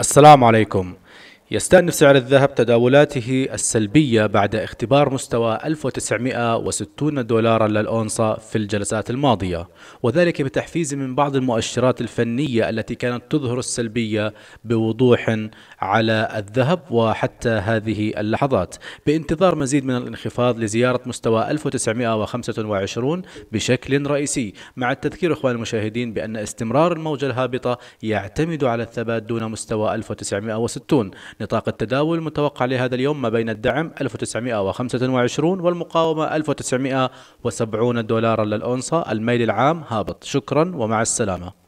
السلام عليكم يستأنف سعر الذهب تداولاته السلبية بعد اختبار مستوى 1960 دولارا للأونصة في الجلسات الماضية وذلك بتحفيز من بعض المؤشرات الفنية التي كانت تظهر السلبية بوضوح على الذهب وحتى هذه اللحظات بانتظار مزيد من الانخفاض لزيارة مستوى 1925 بشكل رئيسي مع التذكير إخوان المشاهدين بأن استمرار الموجة الهابطة يعتمد على الثبات دون مستوى 1960 نطاق التداول المتوقع لهذا اليوم ما بين الدعم 1925 والمقاومة 1970 دولارا للأونصة الميل العام هابط شكرا ومع السلامة